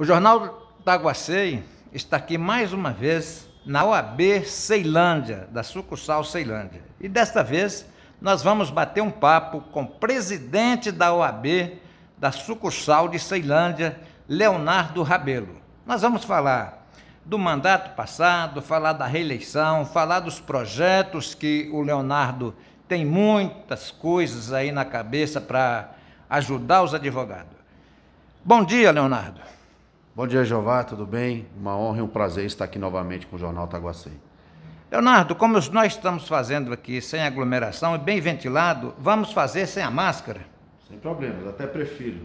O Jornal Taguacei está aqui mais uma vez na OAB Ceilândia, da sucursal Ceilândia. E desta vez nós vamos bater um papo com o presidente da OAB da sucursal de Ceilândia, Leonardo Rabelo. Nós vamos falar do mandato passado, falar da reeleição, falar dos projetos que o Leonardo tem muitas coisas aí na cabeça para ajudar os advogados. Bom dia, Leonardo. Bom dia, Jeová, tudo bem? Uma honra e um prazer estar aqui novamente com o Jornal Taguacê. Leonardo, como nós estamos fazendo aqui sem aglomeração e bem ventilado, vamos fazer sem a máscara? Sem problemas, até prefiro.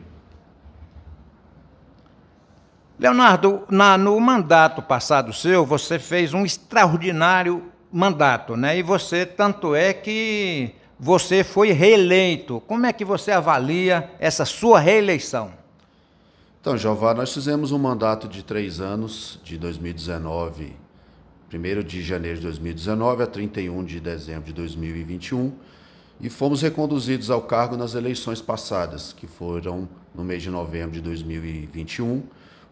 Leonardo, na, no mandato passado seu, você fez um extraordinário mandato, né? E você, tanto é que você foi reeleito. Como é que você avalia essa sua reeleição? Então, Jeová, nós fizemos um mandato de três anos, de 2019, 1 de janeiro de 2019 a 31 de dezembro de 2021, e fomos reconduzidos ao cargo nas eleições passadas, que foram no mês de novembro de 2021,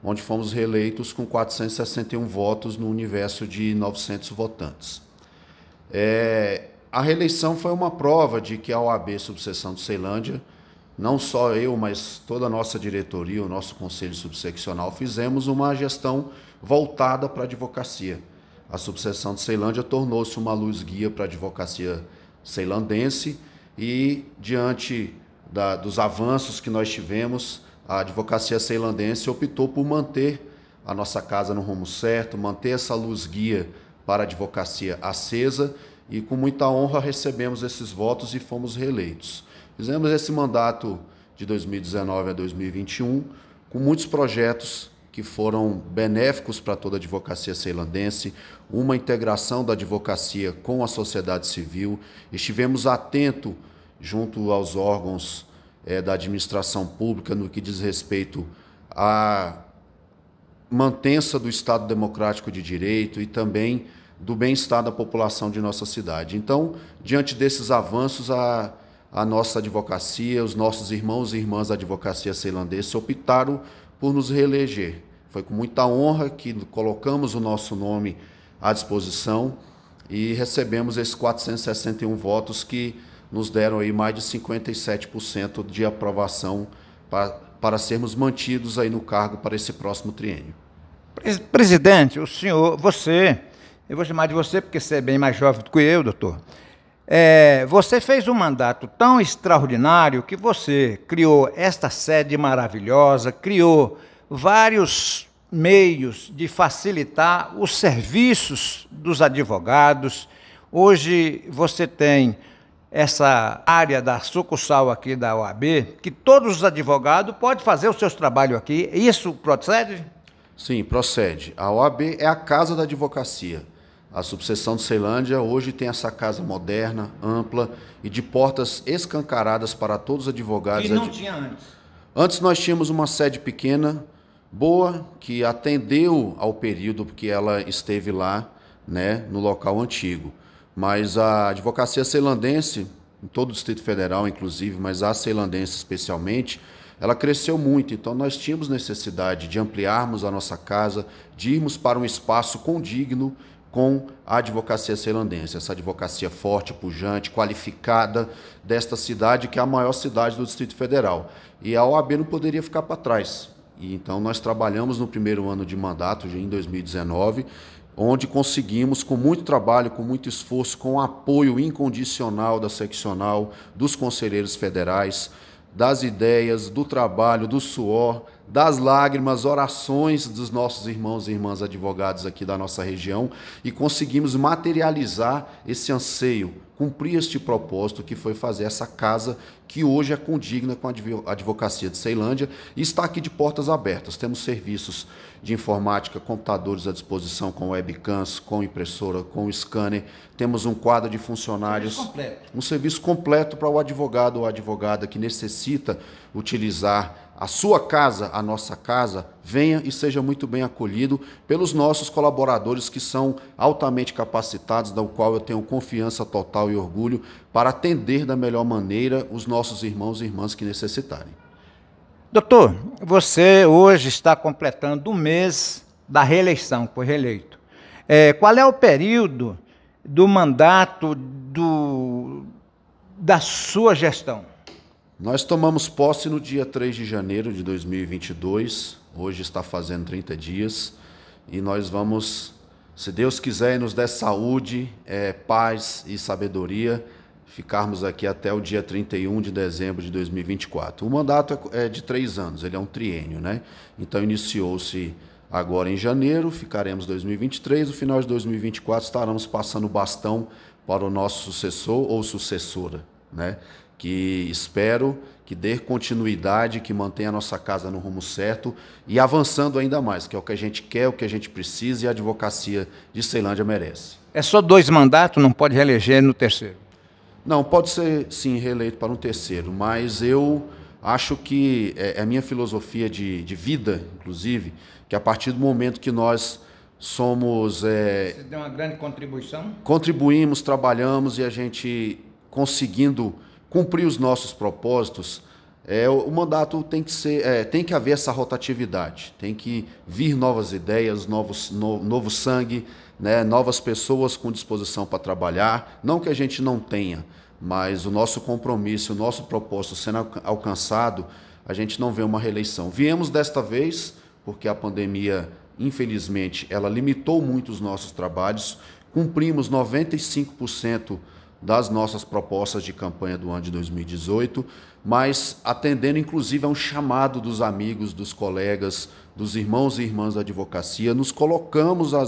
onde fomos reeleitos com 461 votos no universo de 900 votantes. É, a reeleição foi uma prova de que a OAB Subseção de Ceilândia não só eu, mas toda a nossa diretoria, o nosso conselho subseccional, fizemos uma gestão voltada para a advocacia. A subseção de Ceilândia tornou-se uma luz guia para a advocacia ceilandense e, diante da, dos avanços que nós tivemos, a advocacia ceilandense optou por manter a nossa casa no rumo certo, manter essa luz guia para a advocacia acesa e, com muita honra, recebemos esses votos e fomos reeleitos. Fizemos esse mandato de 2019 a 2021 com muitos projetos que foram benéficos para toda a advocacia ceilandense, uma integração da advocacia com a sociedade civil. Estivemos atento junto aos órgãos é, da administração pública no que diz respeito à mantença do Estado Democrático de Direito e também do bem-estar da população de nossa cidade. Então, diante desses avanços, a a nossa advocacia, os nossos irmãos e irmãs da advocacia ceilandesa optaram por nos reeleger. Foi com muita honra que colocamos o nosso nome à disposição e recebemos esses 461 votos que nos deram aí mais de 57% de aprovação para, para sermos mantidos aí no cargo para esse próximo triênio. Presidente, o senhor, você, eu vou chamar de você porque você é bem mais jovem do que eu, doutor. É, você fez um mandato tão extraordinário que você criou esta sede maravilhosa, criou vários meios de facilitar os serviços dos advogados. Hoje você tem essa área da sucursal aqui da OAB, que todos os advogados podem fazer os seus trabalhos aqui. Isso procede? Sim, procede. A OAB é a casa da advocacia. A subseção de Ceilândia hoje tem essa casa moderna, ampla e de portas escancaradas para todos os advogados. E não ad... tinha antes. Antes nós tínhamos uma sede pequena, boa, que atendeu ao período que ela esteve lá, né, no local antigo. Mas a advocacia ceilandense, em todo o Distrito Federal, inclusive, mas a ceilandense especialmente, ela cresceu muito, então nós tínhamos necessidade de ampliarmos a nossa casa, de irmos para um espaço condigno com a advocacia ceilandense, essa advocacia forte, pujante, qualificada desta cidade, que é a maior cidade do Distrito Federal. E a OAB não poderia ficar para trás. E, então, nós trabalhamos no primeiro ano de mandato, em 2019, onde conseguimos, com muito trabalho, com muito esforço, com o apoio incondicional da seccional, dos conselheiros federais, das ideias, do trabalho, do suor, das lágrimas, orações dos nossos irmãos e irmãs advogados aqui da nossa região e conseguimos materializar esse anseio, cumprir este propósito que foi fazer essa casa que hoje é condigna com a advocacia de Ceilândia e está aqui de portas abertas. Temos serviços de informática, computadores à disposição com webcams, com impressora, com scanner, temos um quadro de funcionários, um serviço completo para o advogado ou advogada que necessita utilizar a sua casa, a nossa casa, venha e seja muito bem acolhido pelos nossos colaboradores que são altamente capacitados, da qual eu tenho confiança total e orgulho para atender da melhor maneira os nossos irmãos e irmãs que necessitarem. Doutor, você hoje está completando um mês da reeleição, foi reeleito. É, qual é o período do mandato do, da sua gestão? Nós tomamos posse no dia 3 de janeiro de 2022, hoje está fazendo 30 dias, e nós vamos, se Deus quiser e nos der saúde, é, paz e sabedoria, ficarmos aqui até o dia 31 de dezembro de 2024. O mandato é, é de três anos, ele é um triênio, né? Então iniciou-se agora em janeiro, ficaremos 2023, no final de 2024 estaremos passando o bastão para o nosso sucessor ou sucessora, né? que espero que dê continuidade, que mantenha a nossa casa no rumo certo e avançando ainda mais, que é o que a gente quer, o que a gente precisa e a advocacia de Ceilândia merece. É só dois mandatos, não pode reeleger no terceiro? Não, pode ser sim reeleito para um terceiro, mas eu acho que é, é a minha filosofia de, de vida, inclusive, que a partir do momento que nós somos. É, Você deu uma grande contribuição? Contribuímos, trabalhamos e a gente conseguindo cumprir os nossos propósitos, é, o mandato tem que ser, é, tem que haver essa rotatividade, tem que vir novas ideias, novos, no, novo sangue, né, novas pessoas com disposição para trabalhar. Não que a gente não tenha, mas o nosso compromisso, o nosso propósito sendo alcançado, a gente não vê uma reeleição. Viemos desta vez porque a pandemia, infelizmente, ela limitou muito os nossos trabalhos. Cumprimos 95% das nossas propostas de campanha do ano de 2018, mas atendendo inclusive a um chamado dos amigos, dos colegas, dos irmãos e irmãs da advocacia, nos colocamos a...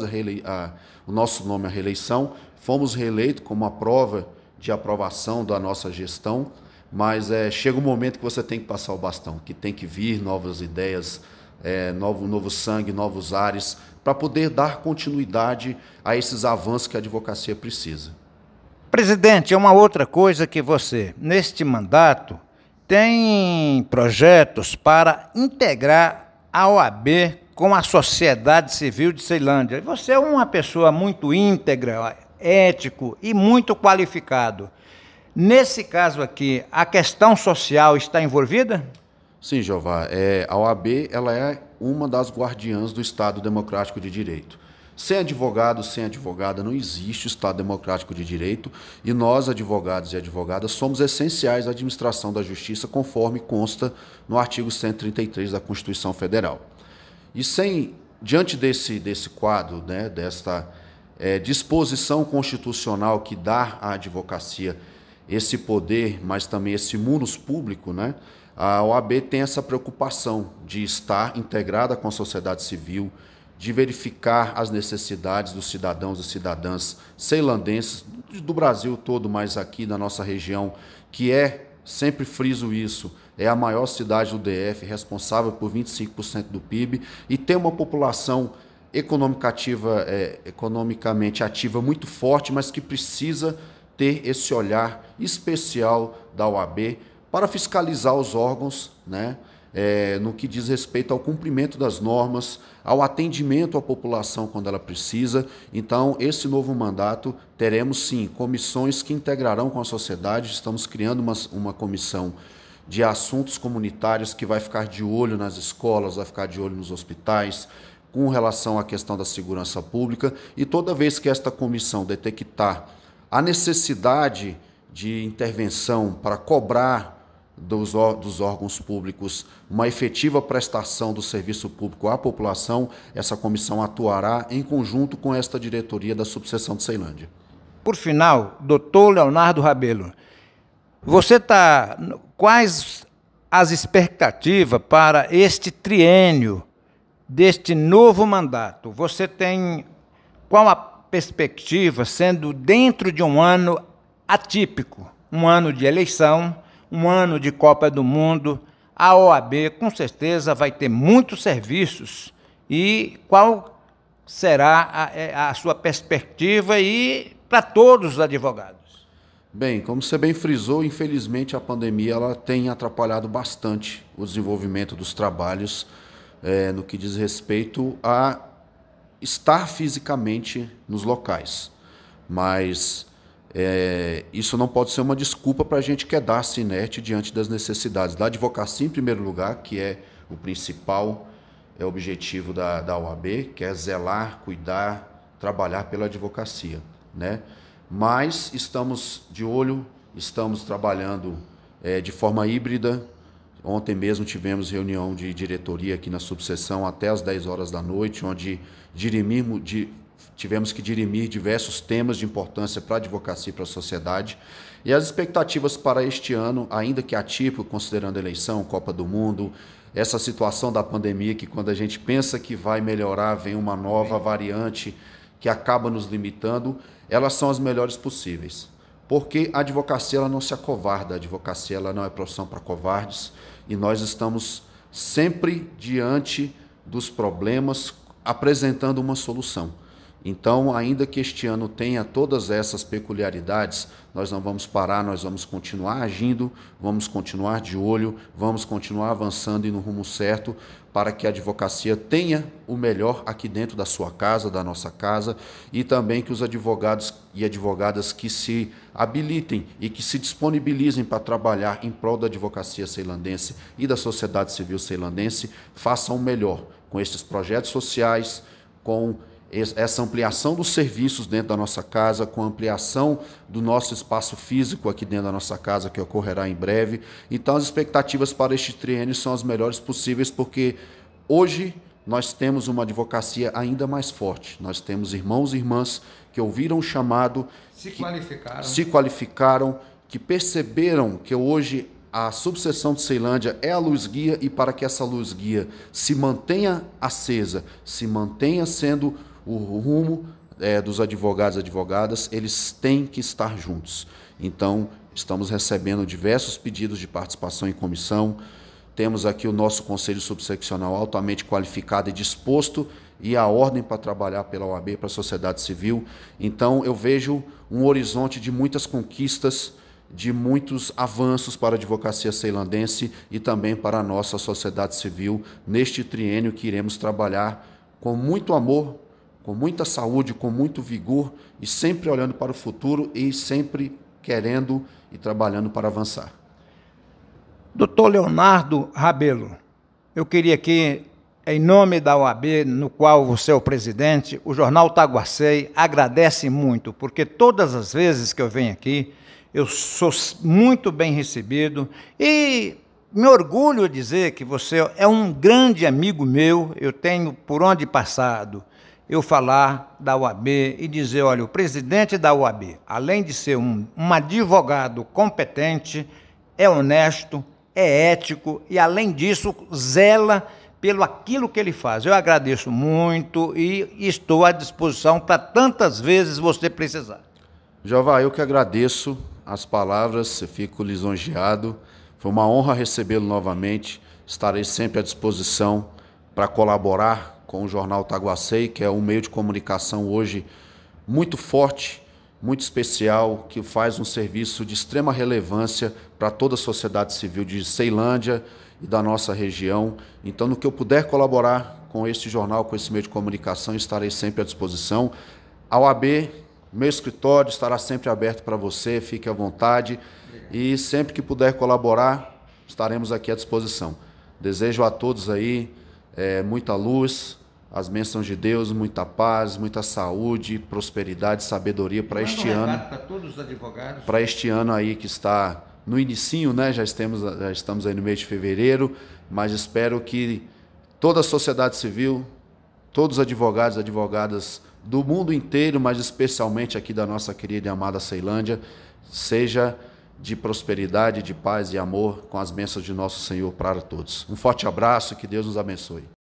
o nosso nome à reeleição, fomos reeleitos como uma prova de aprovação da nossa gestão, mas é, chega um momento que você tem que passar o bastão, que tem que vir novas ideias, é, novo, novo sangue, novos ares, para poder dar continuidade a esses avanços que a advocacia precisa. Presidente, é uma outra coisa que você, neste mandato, tem projetos para integrar a OAB com a sociedade civil de Ceilândia. Você é uma pessoa muito íntegra, ético e muito qualificado. Nesse caso aqui, a questão social está envolvida? Sim, Jeová. É, a OAB ela é uma das guardiãs do Estado Democrático de Direito. Sem advogado, sem advogada, não existe Estado democrático de direito e nós, advogados e advogadas, somos essenciais à administração da justiça, conforme consta no artigo 133 da Constituição Federal. E sem, diante desse, desse quadro, né, desta é, disposição constitucional que dá à advocacia esse poder, mas também esse munus público, né, a OAB tem essa preocupação de estar integrada com a sociedade civil, de verificar as necessidades dos cidadãos e cidadãs ceilandenses, do Brasil todo, mas aqui na nossa região, que é, sempre friso isso, é a maior cidade do DF, responsável por 25% do PIB, e tem uma população economicativa é, economicamente ativa muito forte, mas que precisa ter esse olhar especial da OAB para fiscalizar os órgãos, né? é, no que diz respeito ao cumprimento das normas, ao atendimento à população quando ela precisa. Então, esse novo mandato teremos sim comissões que integrarão com a sociedade. Estamos criando uma, uma comissão de assuntos comunitários que vai ficar de olho nas escolas, vai ficar de olho nos hospitais, com relação à questão da segurança pública. E toda vez que esta comissão detectar a necessidade de intervenção para cobrar dos, dos, órgãos públicos uma efetiva prestação do serviço público à população, essa comissão atuará em conjunto com esta diretoria da subseção de Ceilândia. Por final, doutor Leonardo Rabelo, você está. Quais as expectativas para este triênio deste novo mandato? Você tem qual a perspectiva, sendo dentro de um ano atípico, um ano de eleição? um ano de Copa do Mundo, a OAB com certeza vai ter muitos serviços. E qual será a, é, a sua perspectiva e para todos os advogados? Bem, como você bem frisou, infelizmente a pandemia ela tem atrapalhado bastante o desenvolvimento dos trabalhos é, no que diz respeito a estar fisicamente nos locais. Mas é, isso não pode ser uma desculpa para a gente quedar-se inerte diante das necessidades da advocacia, em primeiro lugar, que é o principal é, objetivo da, da OAB, que é zelar, cuidar, trabalhar pela advocacia. Né? Mas estamos de olho, estamos trabalhando é, de forma híbrida. Ontem mesmo tivemos reunião de diretoria aqui na subseção até às 10 horas da noite, onde dirimimos, de, tivemos que dirimir diversos temas de importância para a advocacia e para a sociedade. E as expectativas para este ano, ainda que atípico, considerando a eleição, Copa do Mundo, essa situação da pandemia, que quando a gente pensa que vai melhorar, vem uma nova variante que acaba nos limitando, elas são as melhores possíveis. Porque a advocacia ela não se acovarda, a advocacia ela não é profissão para covardes e nós estamos sempre diante dos problemas apresentando uma solução. Então, ainda que este ano tenha todas essas peculiaridades, nós não vamos parar, nós vamos continuar agindo, vamos continuar de olho, vamos continuar avançando e no rumo certo para que a advocacia tenha o melhor aqui dentro da sua casa, da nossa casa, e também que os advogados e advogadas que se habilitem e que se disponibilizem para trabalhar em prol da advocacia ceilandense e da sociedade civil ceilandense façam o melhor com estes projetos sociais, com essa ampliação dos serviços dentro da nossa casa, com a ampliação do nosso espaço físico aqui dentro da nossa casa, que ocorrerá em breve. Então, as expectativas para este triênio são as melhores possíveis, porque hoje nós temos uma advocacia ainda mais forte. Nós temos irmãos e irmãs que ouviram o chamado, se qualificaram, se qualificaram que perceberam que hoje a subseção de Ceilândia é a luz guia e para que essa luz guia se mantenha acesa, se mantenha sendo o rumo é, dos advogados e advogadas, eles têm que estar juntos. Então, estamos recebendo diversos pedidos de participação em comissão. Temos aqui o nosso conselho subseccional altamente qualificado e disposto e a ordem para trabalhar pela OAB, para a sociedade civil. Então, eu vejo um horizonte de muitas conquistas, de muitos avanços para a advocacia ceilandense e também para a nossa sociedade civil neste triênio que iremos trabalhar com muito amor com muita saúde, com muito vigor e sempre olhando para o futuro e sempre querendo e trabalhando para avançar. Doutor Leonardo Rabelo, eu queria que, em nome da OAB, no qual você é o presidente, o Jornal Taguacei agradece muito, porque todas as vezes que eu venho aqui, eu sou muito bem recebido e me orgulho de dizer que você é um grande amigo meu, eu tenho por onde passado eu falar da UAB e dizer: olha, o presidente da UAB, além de ser um, um advogado competente, é honesto, é ético e, além disso, zela pelo aquilo que ele faz. Eu agradeço muito e estou à disposição para tantas vezes você precisar. Jová, eu que agradeço as palavras, eu fico lisonjeado. Foi uma honra recebê-lo novamente. Estarei sempre à disposição para colaborar com o jornal Taguacei, que é um meio de comunicação hoje muito forte, muito especial, que faz um serviço de extrema relevância para toda a sociedade civil de Ceilândia e da nossa região. Então, no que eu puder colaborar com este jornal, com esse meio de comunicação, estarei sempre à disposição. A OAB, meu escritório estará sempre aberto para você, fique à vontade. E sempre que puder colaborar, estaremos aqui à disposição. Desejo a todos aí é, muita luz, as bênçãos de Deus, muita paz, muita saúde, prosperidade, sabedoria para este um ano. Para todos os advogados. Para este ano aí que está no início, né? Já estamos, já estamos aí no mês de fevereiro, mas espero que toda a sociedade civil, todos os advogados e advogadas do mundo inteiro, mas especialmente aqui da nossa querida e amada Ceilândia, seja de prosperidade, de paz e amor com as bênçãos de nosso Senhor para todos. Um forte abraço, que Deus nos abençoe.